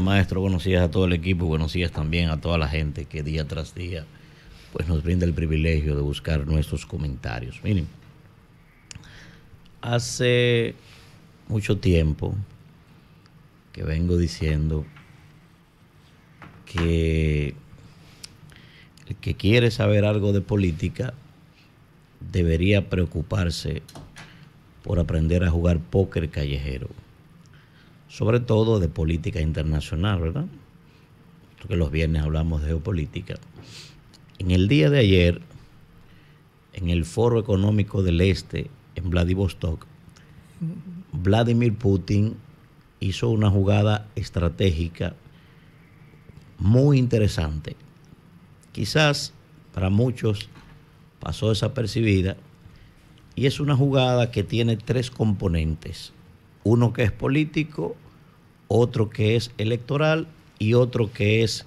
maestro. conocías a todo el equipo. Buenos días también a toda la gente que día tras día pues nos brinda el privilegio de buscar nuestros comentarios. Miren, hace mucho tiempo que vengo diciendo que el que quiere saber algo de política debería preocuparse por aprender a jugar póker callejero sobre todo de política internacional, ¿verdad? Porque los viernes hablamos de geopolítica. En el día de ayer, en el Foro Económico del Este, en Vladivostok, Vladimir Putin hizo una jugada estratégica muy interesante. Quizás para muchos pasó desapercibida y es una jugada que tiene tres componentes. Uno que es político, otro que es electoral y otro que es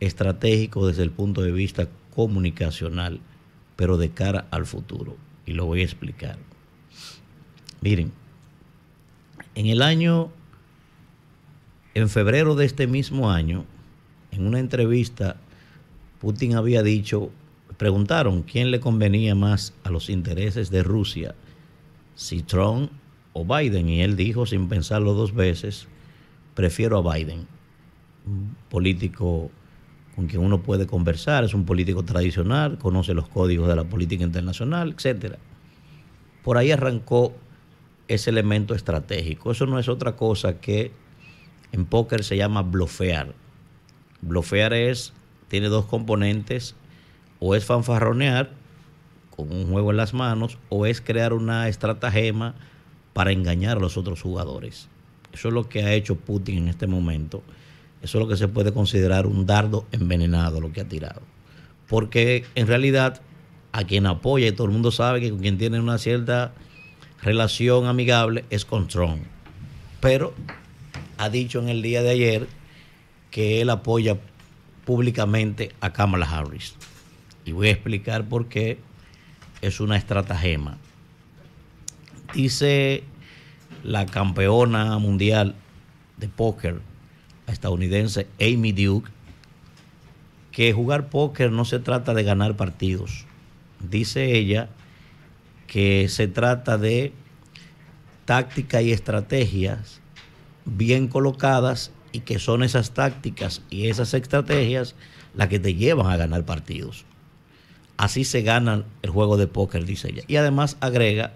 estratégico desde el punto de vista comunicacional, pero de cara al futuro. Y lo voy a explicar. Miren, en el año, en febrero de este mismo año, en una entrevista, Putin había dicho, preguntaron quién le convenía más a los intereses de Rusia, si Trump o Biden, y él dijo sin pensarlo dos veces, prefiero a Biden, un político con quien uno puede conversar, es un político tradicional, conoce los códigos de la política internacional, etc. Por ahí arrancó ese elemento estratégico. Eso no es otra cosa que en póker se llama blofear. Blofear es, tiene dos componentes, o es fanfarronear con un juego en las manos, o es crear una estratagema para engañar a los otros jugadores. Eso es lo que ha hecho Putin en este momento. Eso es lo que se puede considerar un dardo envenenado, lo que ha tirado. Porque en realidad a quien apoya y todo el mundo sabe que con quien tiene una cierta relación amigable es con Trump. Pero ha dicho en el día de ayer que él apoya públicamente a Kamala Harris. Y voy a explicar por qué es una estratagema. Dice la campeona mundial de póker, estadounidense Amy Duke, que jugar póker no se trata de ganar partidos. Dice ella que se trata de táctica y estrategias bien colocadas y que son esas tácticas y esas estrategias las que te llevan a ganar partidos. Así se gana el juego de póker, dice ella. Y además agrega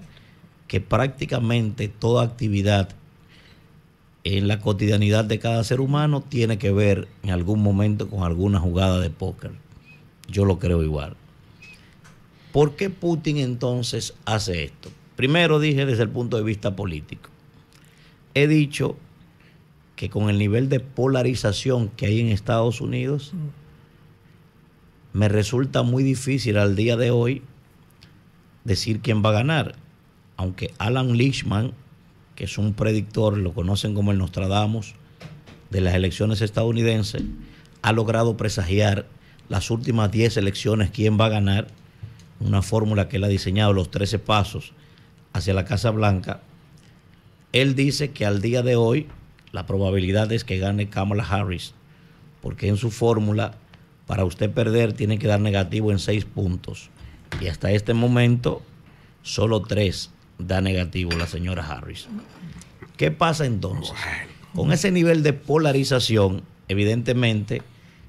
que prácticamente toda actividad en la cotidianidad de cada ser humano tiene que ver en algún momento con alguna jugada de póker. Yo lo creo igual. ¿Por qué Putin entonces hace esto? Primero dije desde el punto de vista político. He dicho que con el nivel de polarización que hay en Estados Unidos, me resulta muy difícil al día de hoy decir quién va a ganar aunque Alan Lichman, que es un predictor, lo conocen como el Nostradamus de las elecciones estadounidenses, ha logrado presagiar las últimas 10 elecciones, quién va a ganar, una fórmula que él ha diseñado, los 13 pasos hacia la Casa Blanca, él dice que al día de hoy la probabilidad es que gane Kamala Harris, porque en su fórmula, para usted perder, tiene que dar negativo en 6 puntos. Y hasta este momento, solo 3 da negativo la señora Harris. ¿Qué pasa entonces? Con ese nivel de polarización, evidentemente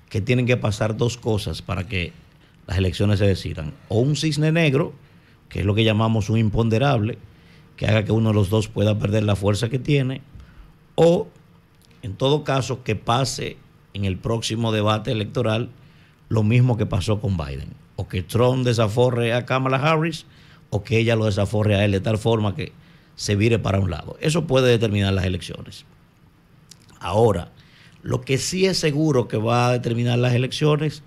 que tienen que pasar dos cosas para que las elecciones se decidan. O un cisne negro, que es lo que llamamos un imponderable, que haga que uno de los dos pueda perder la fuerza que tiene, o en todo caso que pase en el próximo debate electoral lo mismo que pasó con Biden, o que Trump desaforre a Kamala Harris o que ella lo desaforre a él de tal forma que se vire para un lado. Eso puede determinar las elecciones. Ahora, lo que sí es seguro que va a determinar las elecciones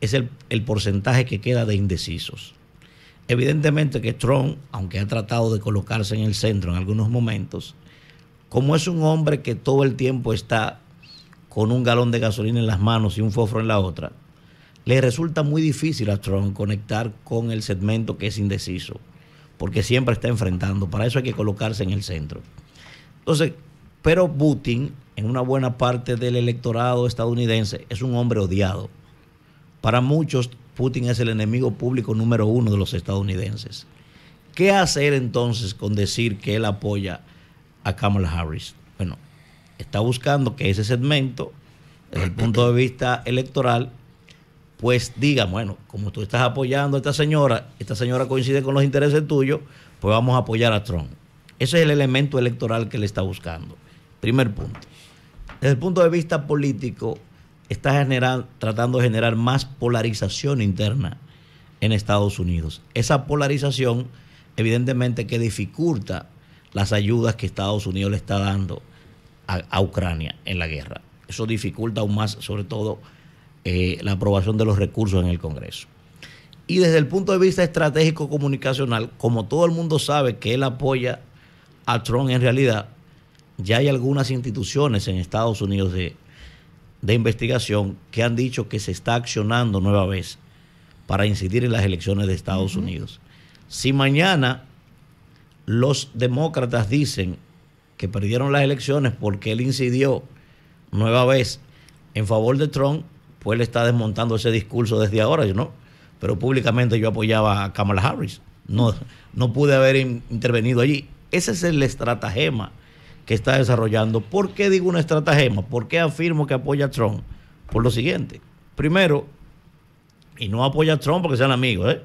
es el, porcentaje que queda de indecisos. Evidentemente que Trump, aunque ha tratado de colocarse en el centro en algunos momentos, como es un hombre que todo el tiempo está con un galón de gasolina en las manos y un fósforo en la otra, le resulta muy difícil a Trump conectar con el segmento que es indeciso, porque siempre está enfrentando. Para eso hay que colocarse en el centro. Entonces, pero Putin, en una buena parte del electorado estadounidense, es un hombre odiado. Para muchos, Putin es el enemigo público número uno de los estadounidenses. ¿Qué hacer entonces con decir que él apoya a Kamala Harris? Bueno, está buscando que ese segmento, desde el punto de vista electoral, pues diga, bueno, como tú estás apoyando a esta señora, esta señora coincide con los intereses tuyos, pues vamos a apoyar a Trump. Ese es el elemento electoral que le está buscando. Primer punto. Desde el punto de vista político, está tratando de generar más polarización interna en Estados Unidos. Esa polarización, evidentemente, que dificulta las ayudas que Estados Unidos le está dando a Ucrania en la guerra. Eso dificulta aún más, sobre todo, eh, la aprobación de los recursos en el Congreso. Y desde el punto de vista estratégico comunicacional, como todo el mundo sabe que él apoya a Trump en realidad, ya hay algunas instituciones en Estados Unidos de, investigación que han dicho que se está accionando nueva vez para incidir en las elecciones de Estados Unidos. Si mañana los demócratas dicen que perdieron las elecciones porque él incidió nueva vez en favor de Trump, pues él está desmontando ese discurso desde ahora, ¿no? Pero públicamente yo apoyaba a Kamala Harris. No, no pude haber intervenido allí. Ese es el estratagema que está desarrollando. ¿Por qué digo un estratagema? ¿Por qué afirmo que apoya a Trump? Por lo siguiente. Primero, y no apoya a Trump porque sean amigos, ¿eh?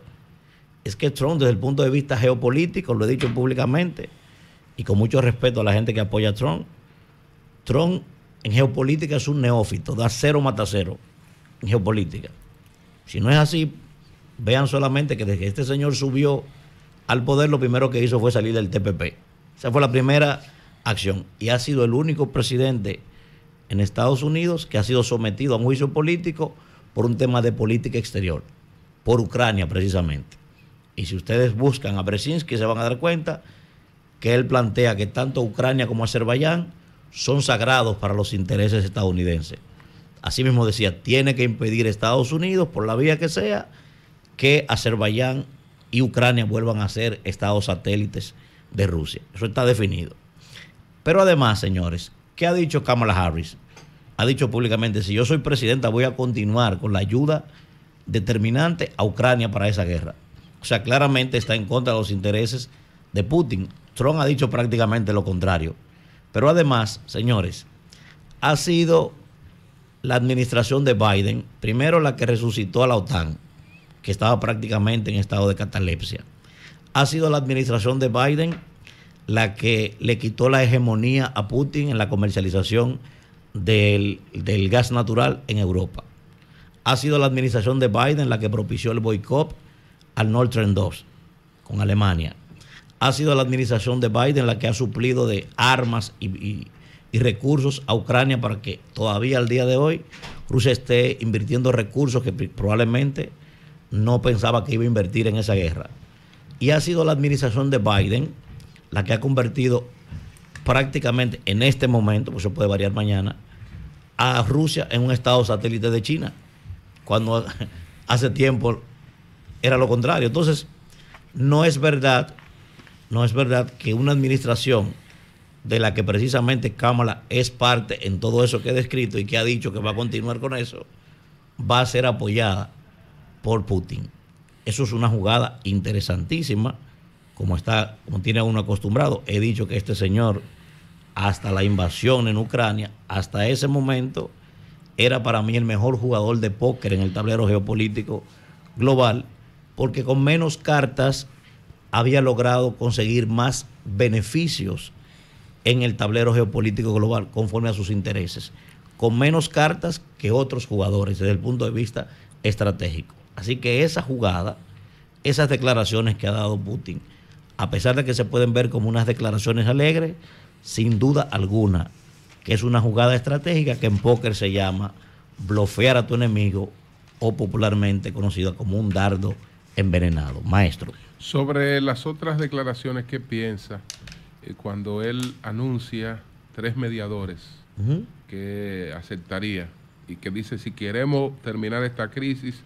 es que Trump desde el punto de vista geopolítico, lo he dicho públicamente, y con mucho respeto a la gente que apoya a Trump, Trump en geopolítica es un neófito, da cero mata cero geopolítica. Si no es así, vean solamente que desde que este señor subió al poder, lo primero que hizo fue salir del TPP. Esa fue la primera acción. Y ha sido el único presidente en Estados Unidos que ha sido sometido a un juicio político por un tema de política exterior, por Ucrania precisamente. Y si ustedes buscan a Brzezinski, se van a dar cuenta que él plantea que tanto Ucrania como Azerbaiyán son sagrados para los intereses estadounidenses así mismo decía, tiene que impedir Estados Unidos, por la vía que sea, que Azerbaiyán y Ucrania vuelvan a ser estados satélites de Rusia. Eso está definido. Pero además, señores, ¿qué ha dicho Kamala Harris? Ha dicho públicamente, si yo soy presidenta voy a continuar con la ayuda determinante a Ucrania para esa guerra. O sea, claramente está en contra de los intereses de Putin. Trump ha dicho prácticamente lo contrario. Pero además, señores, ha sido la administración de Biden, primero la que resucitó a la OTAN, que estaba prácticamente en estado de catalepsia, ha sido la administración de Biden la que le quitó la hegemonía a Putin en la comercialización del, gas natural en Europa. Ha sido la administración de Biden la que propició el boicot al Nord Stream 2 con Alemania. Ha sido la administración de Biden la que ha suplido de armas y y recursos a Ucrania para que todavía al día de hoy Rusia esté invirtiendo recursos que probablemente no pensaba que iba a invertir en esa guerra. Y ha sido la administración de Biden la que ha convertido prácticamente en este momento, pues eso puede variar mañana, a Rusia en un estado satélite de China, cuando hace tiempo era lo contrario. Entonces, no es verdad, no es verdad que una administración de la que precisamente Kamala es parte en todo eso que he descrito y que ha dicho que va a continuar con eso, va a ser apoyada por Putin. Eso es una jugada interesantísima, como, está, como tiene uno acostumbrado. He dicho que este señor, hasta la invasión en Ucrania, hasta ese momento, era para mí el mejor jugador de póker en el tablero geopolítico global, porque con menos cartas había logrado conseguir más beneficios en el tablero geopolítico global conforme a sus intereses, con menos cartas que otros jugadores desde el punto de vista estratégico. Así que esa jugada, esas declaraciones que ha dado Putin, a pesar de que se pueden ver como unas declaraciones alegres, sin duda alguna, que es una jugada estratégica que en póker se llama bloquear a tu enemigo o popularmente conocida como un dardo envenenado. Maestro. Sobre las otras declaraciones, que piensa? Eh, cuando él anuncia tres mediadores que aceptaría y que dice, si queremos terminar esta crisis,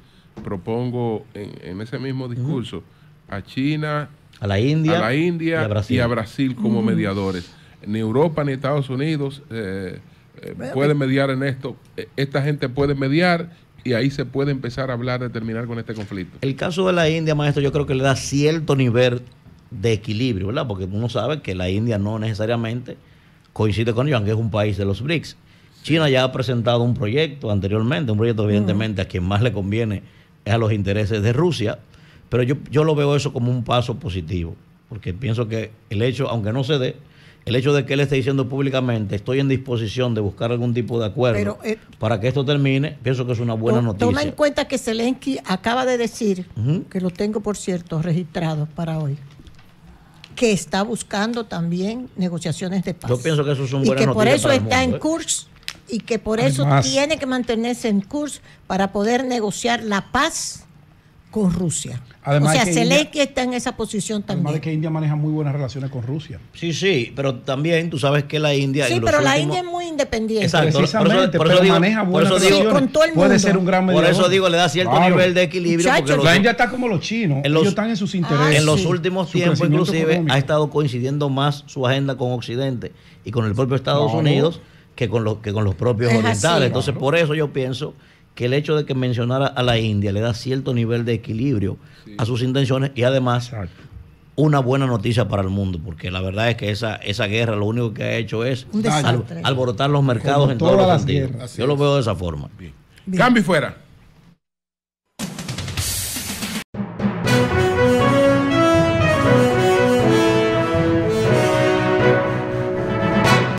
propongo en, ese mismo discurso a China, a la India, a la India y, a Brasil, como mediadores. Ni Europa ni Estados Unidos eh, eh, pueden mediar en esto. Esta gente puede mediar y ahí se puede empezar a hablar de terminar con este conflicto. El caso de la India, maestro, yo creo que le da cierto nivel de equilibrio, ¿verdad? Porque uno sabe que la India no necesariamente coincide con ellos, aunque es un país de los BRICS. China ya ha presentado un proyecto anteriormente, un proyecto evidentemente a quien más le conviene es a los intereses de Rusia, pero yo, yo lo veo eso como un paso positivo, porque pienso que el hecho, aunque no se dé, el hecho de que él esté diciendo públicamente estoy en disposición de buscar algún tipo de acuerdo eh, para que esto termine, pienso que es una buena noticia. Toma en cuenta que Zelensky acaba de decir, que lo tengo por cierto registrado para hoy, que está buscando también negociaciones de paz. Yo pienso que eso es un buen Y que por eso está en ¿eh? curso y que por eso tiene que mantenerse en curso para poder negociar la paz con Rusia. o sea, que está en esa posición también. Además de que India maneja muy buenas relaciones con Rusia. Sí, sí, pero también tú sabes que la India. Sí, pero la India es muy independiente. Exacto, Precisamente, por eso, pero maneja buenas relaciones. con todo el mundo. Puede ser un gran mediador. Por eso digo, le da cierto nivel de equilibrio. la India está como los chinos, los, ellos están en sus ah, intereses. en los últimos tiempos, inclusive, ha estado coincidiendo más su agenda con Occidente y con el propio Estados Unidos Que, con los, que con los propios orientales. Entonces, por eso yo pienso que el hecho de que mencionara a la India le da cierto nivel de equilibrio a sus intenciones y además una buena noticia para el mundo, porque la verdad es que esa, esa guerra lo único que ha hecho es alborotar los mercados en todas todos las, Yo lo veo de esa forma. Cambio fuera.